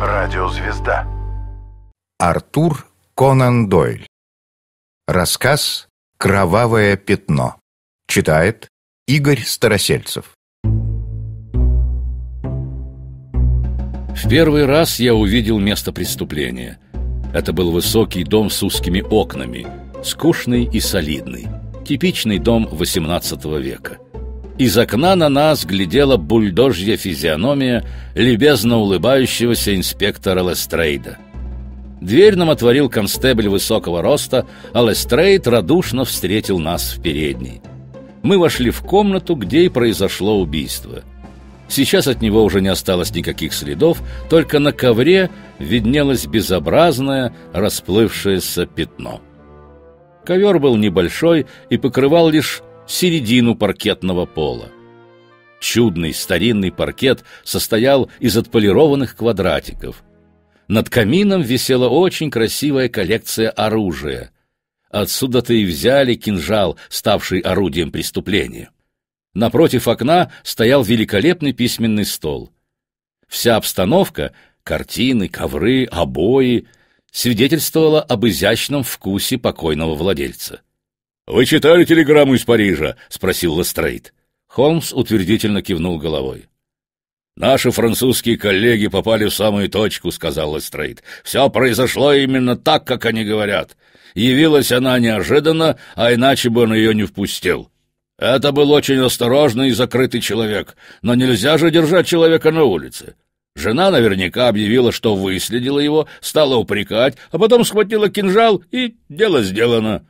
Радиозвезда. Артур Конан Дойль. Рассказ «Кровавое пятно». Читает Игорь Старосельцев. В первый раз я увидел место преступления. Это был высокий дом с узкими окнами, скучный и солидный, типичный дом XVIII века – из окна на нас глядела бульдожья физиономия любезно улыбающегося инспектора Лестрейда. Дверь нам отворил констебль высокого роста, а Лестрейд радушно встретил нас в передней. Мы вошли в комнату, где и произошло убийство. Сейчас от него уже не осталось никаких следов, только на ковре виднелось безобразное расплывшееся пятно. Ковер был небольшой и покрывал лишь середину паркетного пола. Чудный старинный паркет состоял из отполированных квадратиков. Над камином висела очень красивая коллекция оружия. Отсюда-то и взяли кинжал, ставший орудием преступления. Напротив окна стоял великолепный письменный стол. Вся обстановка — картины, ковры, обои — свидетельствовала об изящном вкусе покойного владельца. «Вы читали телеграмму из Парижа?» — спросил Лестрейд. Холмс утвердительно кивнул головой. «Наши французские коллеги попали в самую точку», — сказал Лестрейд. «Все произошло именно так, как они говорят. Явилась она неожиданно, а иначе бы он ее не впустил. Это был очень осторожный и закрытый человек, но нельзя же держать человека на улице. Жена наверняка объявила, что выследила его, стала упрекать, а потом схватила кинжал, и дело сделано.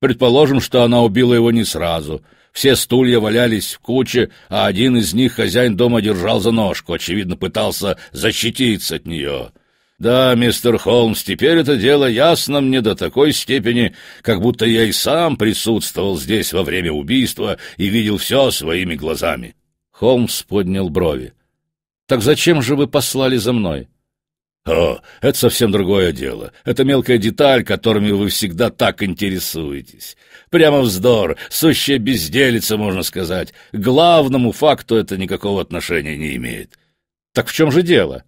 Предположим, что она убила его не сразу. Все стулья валялись в куче, а один из них хозяин дома держал за ножку, очевидно, пытался защититься от нее. Да, мистер Холмс, теперь это дело ясно мне до такой степени, как будто я и сам присутствовал здесь во время убийства и видел все своими глазами. Холмс поднял брови. «Так зачем же вы послали за мной?» О, это совсем другое дело. Это мелкая деталь, которыми вы всегда так интересуетесь. Прямо вздор, сущая безделица, можно сказать. К главному факту это никакого отношения не имеет. Так в чем же дело?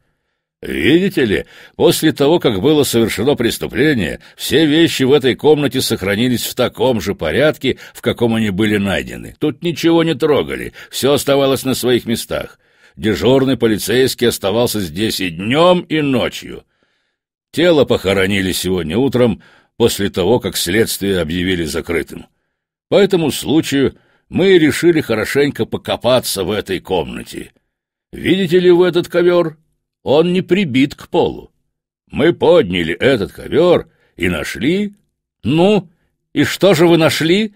Видите ли, после того, как было совершено преступление, все вещи в этой комнате сохранились в таком же порядке, в каком они были найдены. Тут ничего не трогали, все оставалось на своих местах дежурный полицейский оставался здесь и днем, и ночью. Тело похоронили сегодня утром, после того, как следствие объявили закрытым. По этому случаю мы решили хорошенько покопаться в этой комнате. Видите ли вы этот ковер? Он не прибит к полу. Мы подняли этот ковер и нашли... Ну, и что же вы нашли?»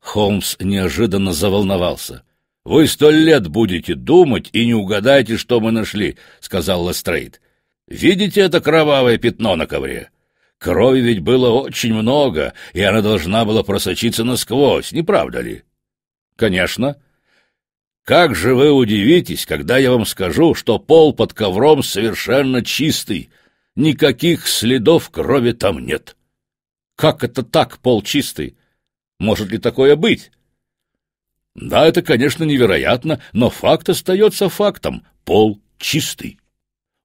Холмс неожиданно заволновался. — Вы сто лет будете думать и не угадаете, что мы нашли, — сказал Лестрейд. — Видите это кровавое пятно на ковре? Крови ведь было очень много, и она должна была просочиться насквозь, не правда ли? — Конечно. — Как же вы удивитесь, когда я вам скажу, что пол под ковром совершенно чистый, никаких следов крови там нет. — Как это так, пол чистый? Может ли такое быть? Да, это, конечно, невероятно, но факт остается фактом. Пол чистый.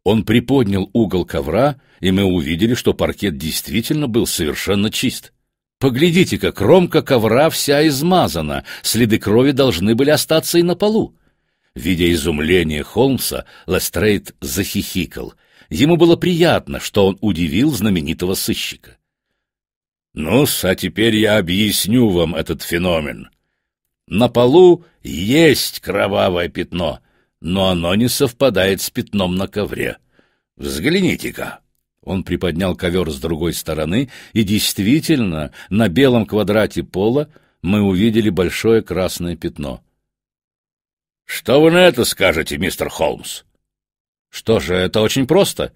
Он приподнял угол ковра, и мы увидели, что паркет действительно был совершенно чист. Поглядите, как кромка ковра вся измазана, следы крови должны были остаться и на полу. Видя изумление Холмса, Лестрейд захихикал. Ему было приятно, что он удивил знаменитого сыщика. ну а теперь я объясню вам этот феномен», на полу есть кровавое пятно, но оно не совпадает с пятном на ковре. Взгляните-ка. Он приподнял ковер с другой стороны, и действительно, на белом квадрате пола мы увидели большое красное пятно. «Что вы на это скажете, мистер Холмс?» «Что же, это очень просто.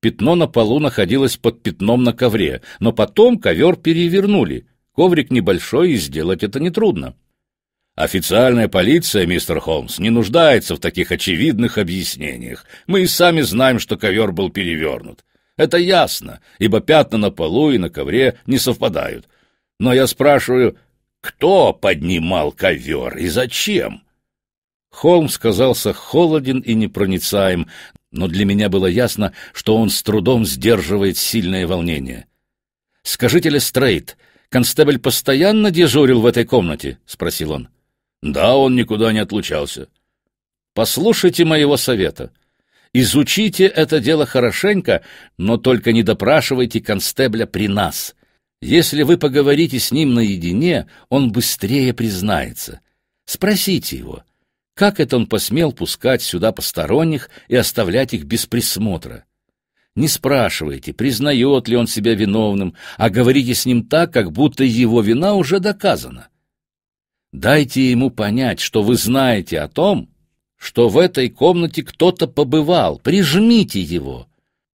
Пятно на полу находилось под пятном на ковре, но потом ковер перевернули. Коврик небольшой, и сделать это не трудно. Официальная полиция, мистер Холмс, не нуждается в таких очевидных объяснениях. Мы и сами знаем, что ковер был перевернут. Это ясно, ибо пятна на полу и на ковре не совпадают. Но я спрашиваю, кто поднимал ковер и зачем? Холмс казался холоден и непроницаем, но для меня было ясно, что он с трудом сдерживает сильное волнение. «Скажите ли, Стрейт, констебль постоянно дежурил в этой комнате?» — спросил он. — да, он никуда не отлучался. Послушайте моего совета. Изучите это дело хорошенько, но только не допрашивайте констебля при нас. Если вы поговорите с ним наедине, он быстрее признается. Спросите его, как это он посмел пускать сюда посторонних и оставлять их без присмотра? Не спрашивайте, признает ли он себя виновным, а говорите с ним так, как будто его вина уже доказана. Дайте ему понять, что вы знаете о том, что в этой комнате кто-то побывал. Прижмите его.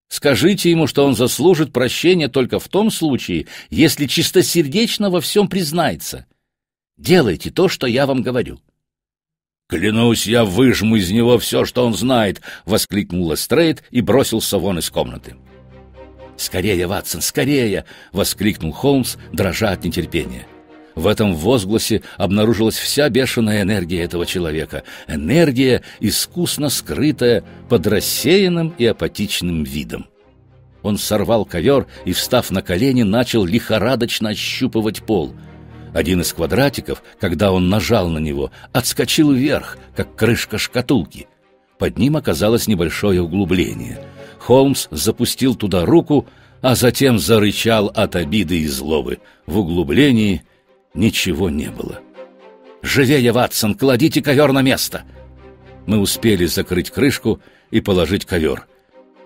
Скажите ему, что он заслужит прощения только в том случае, если чистосердечно во всем признается. Делайте то, что я вам говорю. «Клянусь, я выжму из него все, что он знает!» — воскликнул Эстрейд и бросился вон из комнаты. «Скорее, Ватсон, скорее!» — воскликнул Холмс, дрожа от нетерпения. — в этом возгласе обнаружилась вся бешеная энергия этого человека. Энергия, искусно скрытая под рассеянным и апатичным видом. Он сорвал ковер и, встав на колени, начал лихорадочно ощупывать пол. Один из квадратиков, когда он нажал на него, отскочил вверх, как крышка шкатулки. Под ним оказалось небольшое углубление. Холмс запустил туда руку, а затем зарычал от обиды и злобы. В углублении – Ничего не было. «Живее, Ватсон! Кладите ковер на место!» Мы успели закрыть крышку и положить ковер.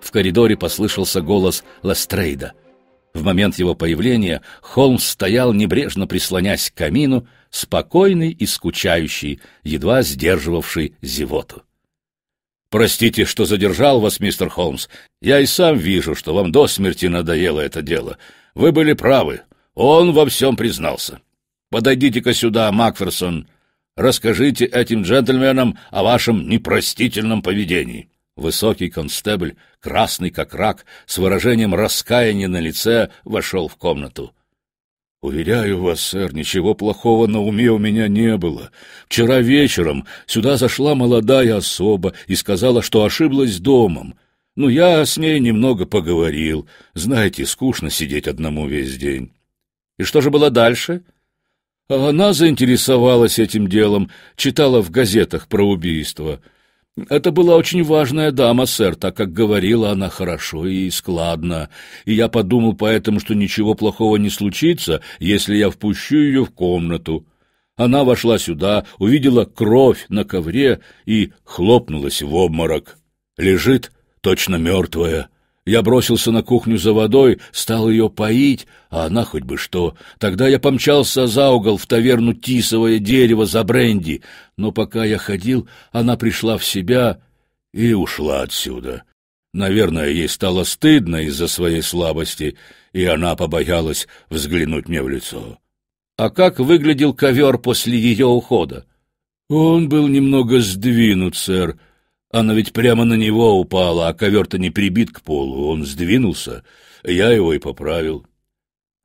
В коридоре послышался голос Ластрейда. В момент его появления Холмс стоял, небрежно прислонясь к камину, спокойный и скучающий, едва сдерживавший зевоту. «Простите, что задержал вас, мистер Холмс. Я и сам вижу, что вам до смерти надоело это дело. Вы были правы. Он во всем признался». Подойдите-ка сюда, Макферсон. Расскажите этим джентльменам о вашем непростительном поведении». Высокий констебль, красный как рак, с выражением раскаяния на лице, вошел в комнату. «Уверяю вас, сэр, ничего плохого на уме у меня не было. Вчера вечером сюда зашла молодая особа и сказала, что ошиблась домом. Ну, я с ней немного поговорил. Знаете, скучно сидеть одному весь день». «И что же было дальше?» Она заинтересовалась этим делом, читала в газетах про убийство. Это была очень важная дама, сэр, так как говорила она хорошо и складно, и я подумал поэтому, что ничего плохого не случится, если я впущу ее в комнату. Она вошла сюда, увидела кровь на ковре и хлопнулась в обморок. Лежит, точно мертвая. Я бросился на кухню за водой, стал ее поить, а она хоть бы что. Тогда я помчался за угол в таверну тисовое дерево за бренди, но пока я ходил, она пришла в себя и ушла отсюда. Наверное, ей стало стыдно из-за своей слабости, и она побоялась взглянуть мне в лицо. А как выглядел ковер после ее ухода? Он был немного сдвинут, сэр, она ведь прямо на него упала, а ковер-то не прибит к полу. Он сдвинулся, я его и поправил.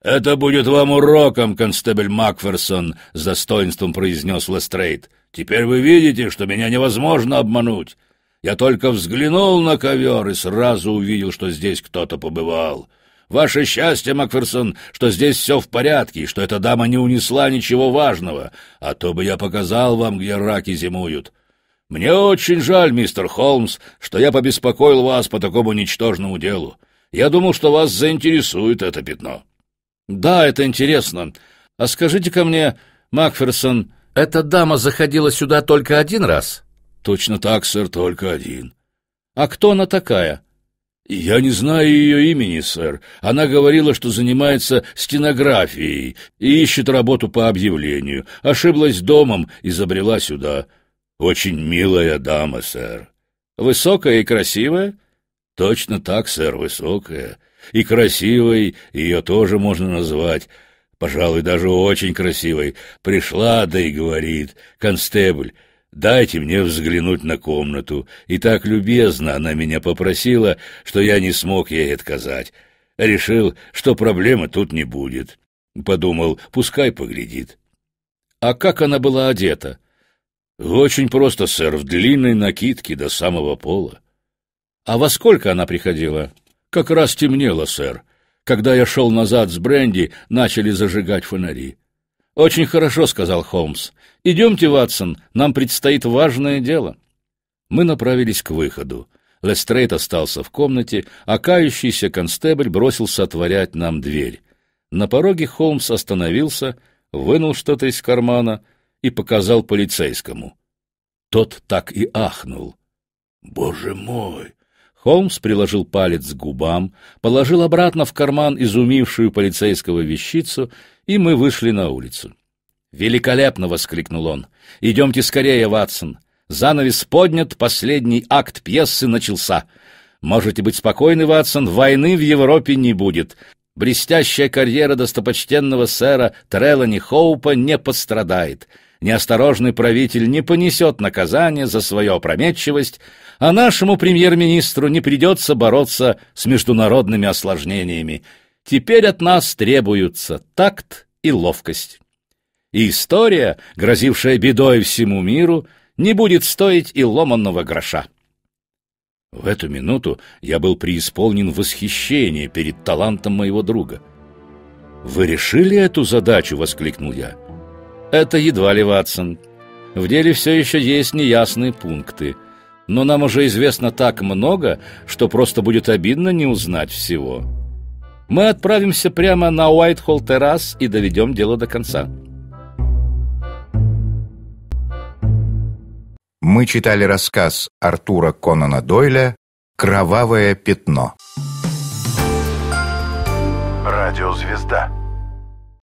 «Это будет вам уроком, констебель Макферсон», — с достоинством произнес Лестрейд. «Теперь вы видите, что меня невозможно обмануть. Я только взглянул на ковер и сразу увидел, что здесь кто-то побывал. Ваше счастье, Макферсон, что здесь все в порядке, и что эта дама не унесла ничего важного, а то бы я показал вам, где раки зимуют». «Мне очень жаль, мистер Холмс, что я побеспокоил вас по такому ничтожному делу. Я думал, что вас заинтересует это пятно». «Да, это интересно. А скажите-ка мне, Макферсон, эта дама заходила сюда только один раз?» «Точно так, сэр, только один». «А кто она такая?» «Я не знаю ее имени, сэр. Она говорила, что занимается стенографией и ищет работу по объявлению. Ошиблась домом и забрела сюда. Очень милая дама, сэр. Высокая и красивая? Точно так, сэр, высокая. И красивой ее тоже можно назвать. Пожалуй, даже очень красивой. Пришла, да и говорит. Констебль, дайте мне взглянуть на комнату. И так любезно она меня попросила, что я не смог ей отказать. Решил, что проблемы тут не будет. Подумал, пускай поглядит. А как она была одета? — очень просто, сэр, в длинной накидке до самого пола. А во сколько она приходила? Как раз темнело, сэр. Когда я шел назад с Бренди, начали зажигать фонари. Очень хорошо, сказал Холмс. Идемте, Ватсон, нам предстоит важное дело. Мы направились к выходу. Лестрейт остался в комнате, а кающийся констебль бросился отворять нам дверь. На пороге Холмс остановился, вынул что-то из кармана — и показал полицейскому. Тот так и ахнул. «Боже мой!» Холмс приложил палец к губам, положил обратно в карман изумившую полицейского вещицу, и мы вышли на улицу. «Великолепно!» — воскликнул он. «Идемте скорее, Ватсон! Занавес поднят, последний акт пьесы начался. Можете быть спокойны, Ватсон, войны в Европе не будет. Блестящая карьера достопочтенного сэра Трелани Хоупа не пострадает неосторожный правитель не понесет наказания за свою опрометчивость, а нашему премьер-министру не придется бороться с международными осложнениями. Теперь от нас требуются такт и ловкость. И история, грозившая бедой всему миру, не будет стоить и ломанного гроша. В эту минуту я был преисполнен восхищения перед талантом моего друга. «Вы решили эту задачу?» — воскликнул я. Это едва ли, Ватсон. В деле все еще есть неясные пункты. Но нам уже известно так много, что просто будет обидно не узнать всего. Мы отправимся прямо на Уайтхолл террас и доведем дело до конца. Мы читали рассказ Артура Конана Дойля «Кровавое пятно». Радиозвезда.